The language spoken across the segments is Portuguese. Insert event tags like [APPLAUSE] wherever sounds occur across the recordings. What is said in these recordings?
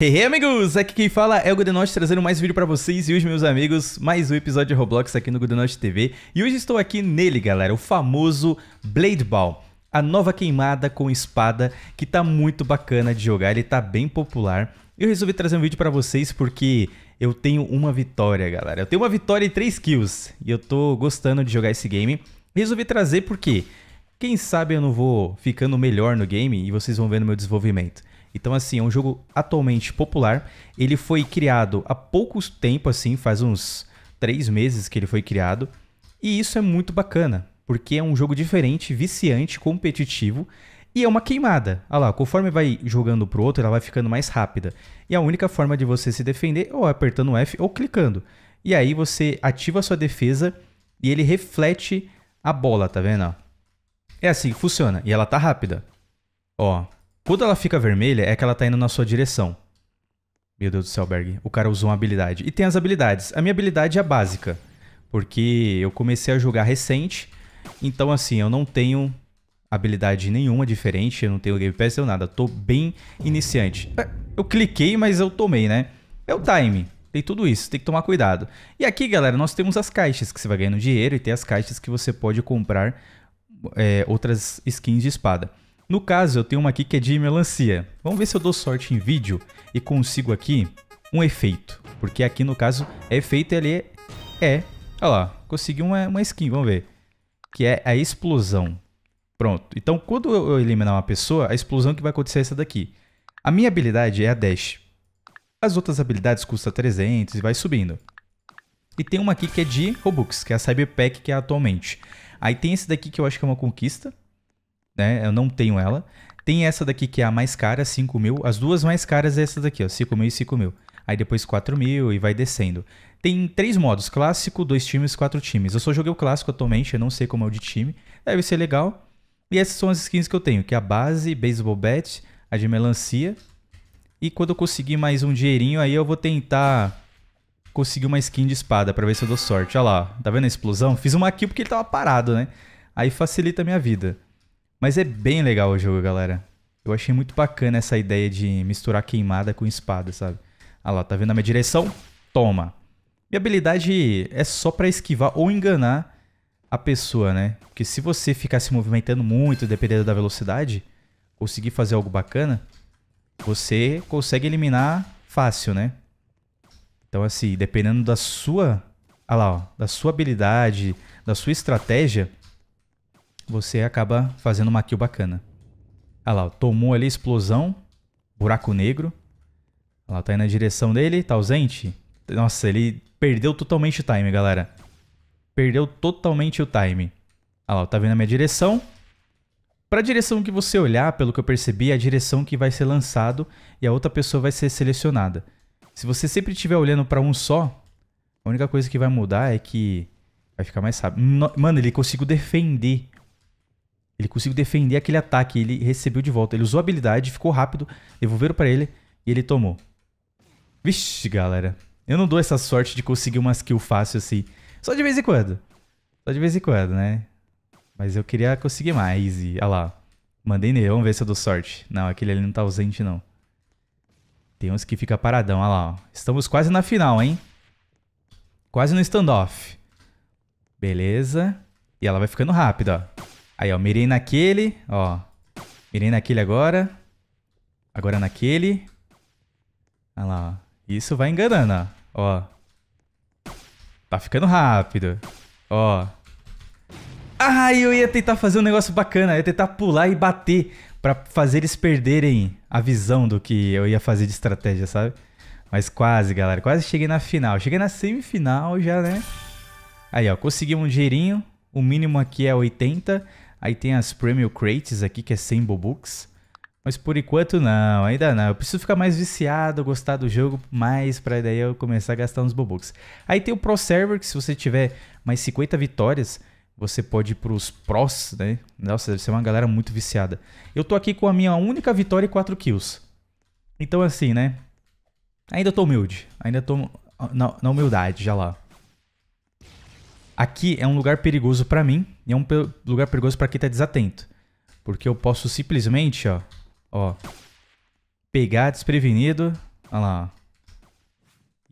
Hey, amigos! Aqui quem fala é o Goodenote trazendo mais vídeo para vocês e os meus amigos, mais um episódio de Roblox aqui no Goodenote TV. E hoje estou aqui nele, galera, o famoso Blade Ball. A nova queimada com espada, que tá muito bacana de jogar, ele tá bem popular. Eu resolvi trazer um vídeo para vocês porque eu tenho uma vitória, galera. Eu tenho uma vitória e 3 kills, e eu tô gostando de jogar esse game. Resolvi trazer porque, quem sabe eu não vou ficando melhor no game e vocês vão vendo meu desenvolvimento. Então, assim, é um jogo atualmente popular. Ele foi criado há pouco tempo, assim, faz uns três meses que ele foi criado. E isso é muito bacana, porque é um jogo diferente, viciante, competitivo. E é uma queimada. Olha lá, conforme vai jogando pro outro, ela vai ficando mais rápida. E a única forma de você se defender é ou apertando F ou clicando. E aí você ativa a sua defesa e ele reflete a bola, tá vendo? É assim que funciona. E ela tá rápida. Ó, quando ela fica vermelha, é que ela tá indo na sua direção. Meu Deus do céu, Berg. O cara usou uma habilidade. E tem as habilidades. A minha habilidade é básica. Porque eu comecei a jogar recente. Então, assim, eu não tenho habilidade nenhuma diferente. Eu não tenho Game Pass, eu nada. tô bem iniciante. É, eu cliquei, mas eu tomei, né? É o time. Tem tudo isso, tem que tomar cuidado. E aqui, galera, nós temos as caixas que você vai ganhando dinheiro e tem as caixas que você pode comprar é, outras skins de espada. No caso, eu tenho uma aqui que é de melancia. Vamos ver se eu dou sorte em vídeo e consigo aqui um efeito. Porque aqui, no caso, é efeito ali é... Olha lá, consegui uma, uma skin, vamos ver. Que é a explosão. Pronto. Então, quando eu eliminar uma pessoa, a explosão que vai acontecer é essa daqui. A minha habilidade é a dash. As outras habilidades custam 300 e vai subindo. E tem uma aqui que é de Robux, que é a Cyberpack que é atualmente. Aí tem esse daqui que eu acho que é uma conquista, né? Eu não tenho ela. Tem essa daqui que é a mais cara, 5 mil. As duas mais caras é essa daqui, ó, 5 mil e 5 mil. Aí depois 4 mil e vai descendo. Tem três modos, clássico, dois times, quatro times. Eu só joguei o clássico atualmente, eu não sei como é o de time. Deve ser legal. E essas são as skins que eu tenho, que é a base, baseball bat, a de melancia. E quando eu conseguir mais um dinheirinho, aí eu vou tentar conseguir uma skin de espada pra ver se eu dou sorte. Olha lá, tá vendo a explosão? Fiz uma aqui porque ele tava parado, né? Aí facilita a minha vida. Mas é bem legal o jogo, galera. Eu achei muito bacana essa ideia de misturar queimada com espada, sabe? Ah lá, tá vendo a minha direção? Toma. Minha habilidade é só pra esquivar ou enganar a pessoa, né? Porque se você ficar se movimentando muito, dependendo da velocidade, conseguir fazer algo bacana, você consegue eliminar fácil, né? Então, assim, dependendo da sua... Ah lá, ó, da sua habilidade, da sua estratégia, você acaba fazendo uma kill bacana. Olha lá, tomou ali explosão, buraco negro. Olha lá, tá indo na direção dele, tá ausente. Nossa, ele perdeu totalmente o time, galera. Perdeu totalmente o time. Olha lá, tá vendo a minha direção. Para a direção que você olhar, pelo que eu percebi, é a direção que vai ser lançado e a outra pessoa vai ser selecionada. Se você sempre estiver olhando para um só, a única coisa que vai mudar é que vai ficar mais rápido. Mano, ele conseguiu defender ele conseguiu defender aquele ataque, ele recebeu de volta. Ele usou a habilidade, ficou rápido, devolveram para ele e ele tomou. Vixe, galera. Eu não dou essa sorte de conseguir uma skill fácil assim. Só de vez em quando. Só de vez em quando, né? Mas eu queria conseguir mais e... Olha lá. Mandei nele, vamos ver se eu dou sorte. Não, aquele ali não tá ausente, não. Tem uns que fica paradão, olha lá. Estamos quase na final, hein? Quase no standoff. Beleza. E ela vai ficando rápida, ó. Aí, ó, mirei naquele, ó. Mirei naquele agora. Agora naquele. Olha lá, ó. Isso vai enganando, ó. Ó. Tá ficando rápido. Ó. Ah, eu ia tentar fazer um negócio bacana. Eu ia tentar pular e bater para fazer eles perderem a visão do que eu ia fazer de estratégia, sabe? Mas quase, galera. Quase cheguei na final. Cheguei na semifinal já, né? Aí, ó. Consegui um dinheirinho. O mínimo aqui é 80. Aí tem as Premium Crates aqui, que é 100 Bobux. Mas por enquanto não, ainda não. Eu preciso ficar mais viciado, gostar do jogo mais para daí eu começar a gastar uns Bobux. Aí tem o Pro Server, que se você tiver mais 50 vitórias, você pode ir pros pros, né? Nossa, deve ser uma galera muito viciada. Eu tô aqui com a minha única vitória e 4 kills. Então assim, né? Ainda tô humilde. Ainda tô ah, na, na humildade, já lá. Aqui é um lugar perigoso para mim e é um pe lugar perigoso para quem tá desatento. Porque eu posso simplesmente, ó, ó, pegar desprevenido, olha lá, ó,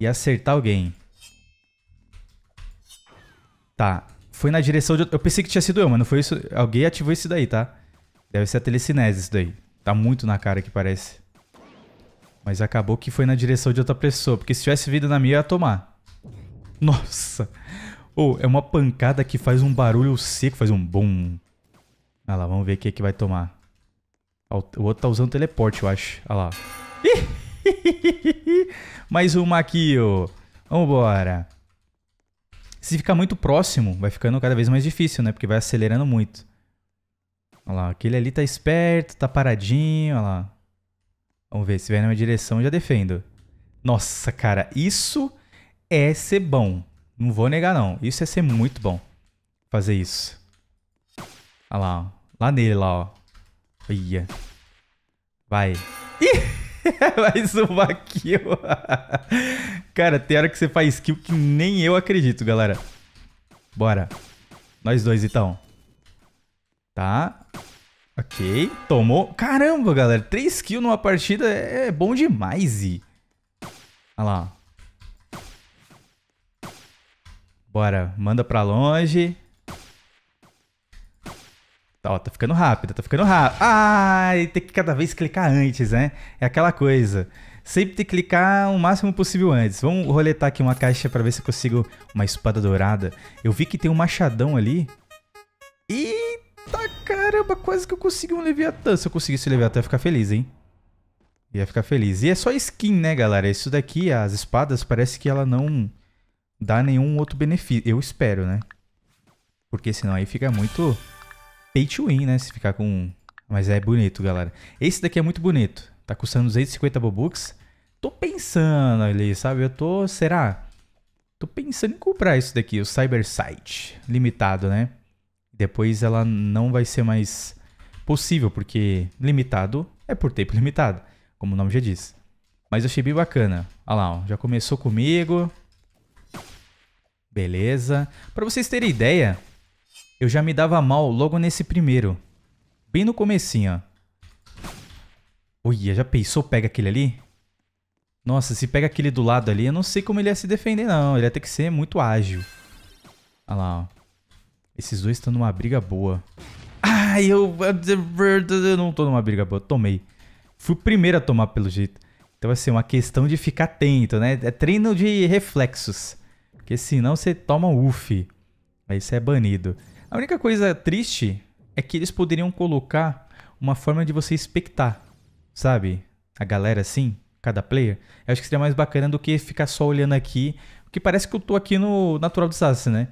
e acertar alguém. Tá, foi na direção de... Eu pensei que tinha sido eu, mas não foi isso. Alguém ativou isso daí, tá? Deve ser a telecinese isso daí. Tá muito na cara que parece. Mas acabou que foi na direção de outra pessoa, porque se tivesse vindo na minha, eu ia tomar. Nossa! Ou oh, é uma pancada que faz um barulho seco, faz um bum. Ah lá, vamos ver o que, é que vai tomar. O outro tá usando teleporte, eu acho. Ah lá. [LAUGHS] Mais uma aqui, ó. Vambora. Se ficar muito próximo, vai ficando cada vez mais difícil, né? Porque vai acelerando muito. Olha lá, aquele ali tá esperto, tá paradinho, olha lá. Vamos ver, se vier na minha direção, eu já defendo. Nossa, cara, isso é ser bom. Não vou negar, não. Isso ia ser muito bom. Fazer isso. Olha lá, ó. Lá nele, lá, ó. Ia. Vai. Ih! [LAUGHS] Mais uma kill. Cara, tem hora que você faz kill que nem eu acredito, galera. Bora. Nós dois, então. Tá. Ok. Tomou. Caramba, galera. três kills numa partida é bom demais. E... Olha lá. Bora, manda pra longe. Tá, ó, tá ficando rápido, tá ficando rápido. Ai, tem que cada vez clicar antes, né? É aquela coisa. Sempre tem que clicar o máximo possível antes. Vamos roletar aqui uma caixa pra ver se eu consigo uma espada dourada. Eu vi que tem um machadão ali. Eita, caramba, quase que eu consegui um Leviatã. Se eu conseguisse o Leviatã, ia ficar feliz, hein? Ia ficar feliz. E é só skin, né, galera? Isso daqui, as espadas, parece que ela não dá nenhum outro benefício. Eu espero, né? Porque senão aí fica muito pay to win, né? Se ficar com... Mas é bonito, galera. Esse daqui é muito bonito. Tá custando 250 Bobux. Tô pensando ali, sabe? Eu tô... Será? Tô pensando em comprar isso daqui, o Cybersight. Limitado, né? Depois ela não vai ser mais possível, porque limitado é por tempo [LAUGHS] limitado, como o nome já diz. Mas eu achei bem bacana. Olha lá, ó, já começou comigo. Beleza. Para vocês terem ideia, eu já me dava mal logo nesse primeiro. Bem no comecinho, ó. Uia, já pensou pega aquele ali? Nossa, se pega aquele do lado ali, eu não sei como ele ia se defender, não. Ele ia ter que ser muito ágil. Olha lá, ó. Esses dois estão numa briga boa. Ai, eu... Eu não tô numa briga boa. Tomei. Fui o primeiro a tomar, pelo jeito. Então, assim, é uma questão de ficar atento, né? É treino de reflexos. Porque senão você toma UF. Aí você é banido. A única coisa triste é que eles poderiam colocar uma forma de você expectar, sabe? A galera assim, cada player. Eu acho que seria mais bacana do que ficar só olhando aqui. Porque parece que eu tô aqui no Natural Disaster, né?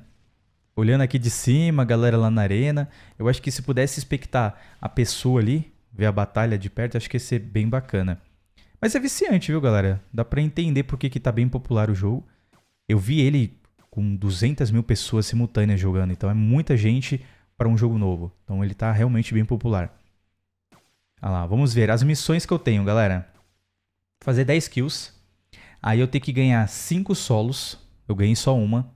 Olhando aqui de cima, a galera lá na arena. Eu acho que se pudesse expectar a pessoa ali, ver a batalha de perto, acho que ia ser bem bacana. Mas é viciante, viu, galera? Dá pra entender por que, que tá bem popular o jogo. Eu vi ele com 200 mil pessoas simultâneas jogando, então é muita gente para um jogo novo. Então ele está realmente bem popular. Olha lá, vamos ver as missões que eu tenho, galera. Fazer 10 kills. Aí eu tenho que ganhar 5 solos. Eu ganhei só uma.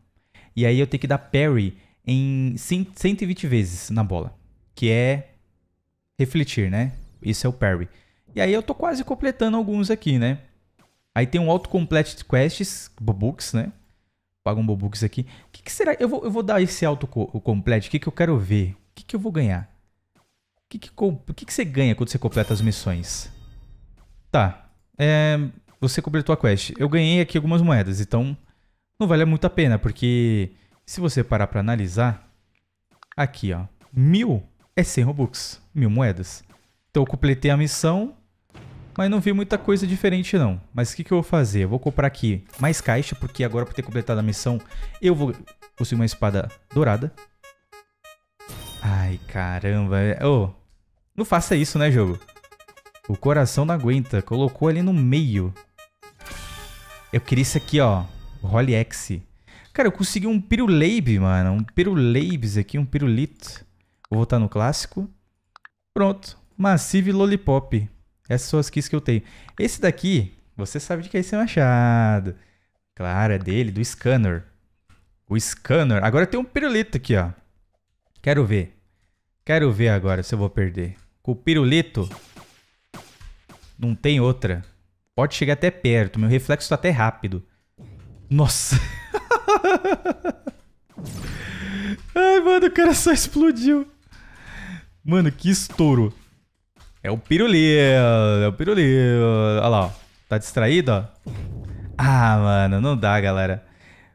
E aí eu tenho que dar parry em 120 vezes na bola. Que é refletir, né? Isso é o parry. E aí eu tô quase completando alguns aqui, né? Aí tem um auto-complete quests, books, né? paga um bobux aqui. O que, que, será? Eu vou, eu vou dar esse auto complete. O que, que eu quero ver? O que, que eu vou ganhar? O que, que, que, que você ganha quando você completa as missões? Tá. É, você completou a quest. Eu ganhei aqui algumas moedas, então não vale muito a pena, porque se você parar para analisar, aqui ó, mil é 100 Robux, mil moedas. Então eu completei a missão, mas não vi muita coisa diferente não. Mas o que, que eu vou fazer? Eu vou comprar aqui mais caixa, porque agora por ter completado a missão, eu vou conseguir uma espada dourada. Ai, caramba. Oh, não faça isso, né, jogo? O coração não aguenta. Colocou ali no meio. Eu queria isso aqui, ó. Holy X. Cara, eu consegui um Pirulabe, mano. Um Pirulabes aqui, um pirulito. Vou voltar no clássico. Pronto. Massive Lollipop. Essas são as keys que eu tenho. Esse daqui, você sabe de que esse é machado. Claro, é dele, do scanner. O scanner. Agora tem um pirulito aqui, ó. Quero ver. Quero ver agora se eu vou perder. Com o pirulito, não tem outra. Pode chegar até perto. Meu reflexo tá até rápido. Nossa. [LAUGHS] Ai, mano, o cara só explodiu. Mano, que estouro. É o pirulito, é o pirulito. Olha lá, ó. Tá distraído, ó? Ah, mano, não dá, galera.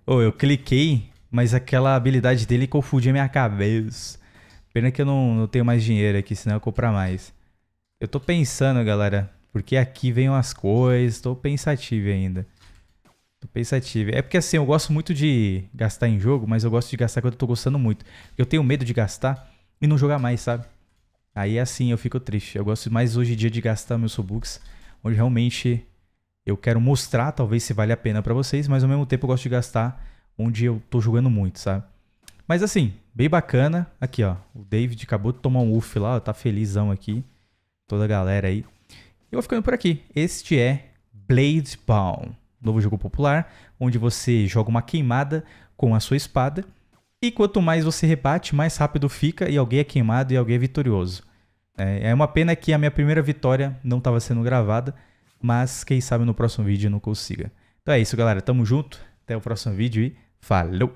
Ô, oh, eu cliquei, mas aquela habilidade dele confundiu minha cabeça. Pena que eu não, não tenho mais dinheiro aqui, senão eu comprar mais. Eu tô pensando, galera, porque aqui vem umas coisas, tô pensativo ainda. Tô pensativo. É porque assim, eu gosto muito de gastar em jogo, mas eu gosto de gastar quando eu tô gostando muito. Eu tenho medo de gastar e não jogar mais, sabe? Aí assim eu fico triste. Eu gosto mais hoje em dia de gastar meus Robux, onde realmente eu quero mostrar, talvez se vale a pena para vocês, mas ao mesmo tempo eu gosto de gastar onde eu tô jogando muito, sabe? Mas assim, bem bacana. Aqui, ó, o David acabou de tomar um uff lá, ó, tá felizão aqui. Toda a galera aí. Eu vou ficando por aqui. Este é Blade Ball, novo jogo popular, onde você joga uma queimada com a sua espada e quanto mais você rebate, mais rápido fica e alguém é queimado e alguém é vitorioso. É, é uma pena que a minha primeira vitória não estava sendo gravada, mas quem sabe no próximo vídeo eu não consiga. Então é isso, galera. Tamo junto. Até o próximo vídeo e falou!